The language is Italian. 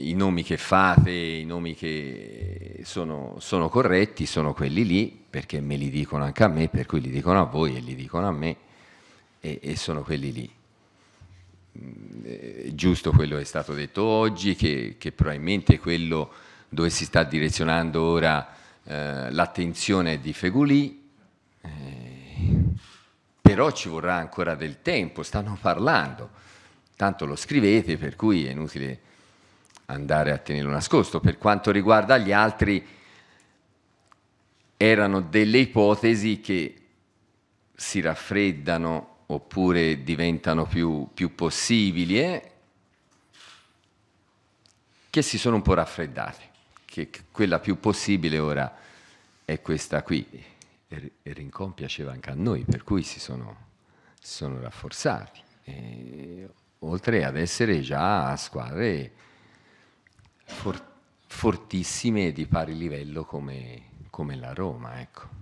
i nomi che fate, i nomi che sono, sono, corretti, sono quelli lì, perché me li dicono anche a me, per cui li dicono a voi e li dicono a me, e, e sono quelli lì. È mm, eh, giusto quello che è stato detto oggi, che, che probabilmente quello dove si sta direzionando ora eh, l'attenzione di Feguli, eh, però ci vorrà ancora del tempo, stanno parlando, tanto lo scrivete, per cui è inutile andare a tenerlo nascosto. Per quanto riguarda gli altri, erano delle ipotesi che si raffreddano oppure diventano più, più possibili, eh? che si sono un po' raffreddate, che quella più possibile ora è questa qui. E Rincon piaceva anche a noi, per cui si sono, sono rafforzati, e, oltre ad essere già squadre for fortissime e di pari livello come, come la Roma. Ecco.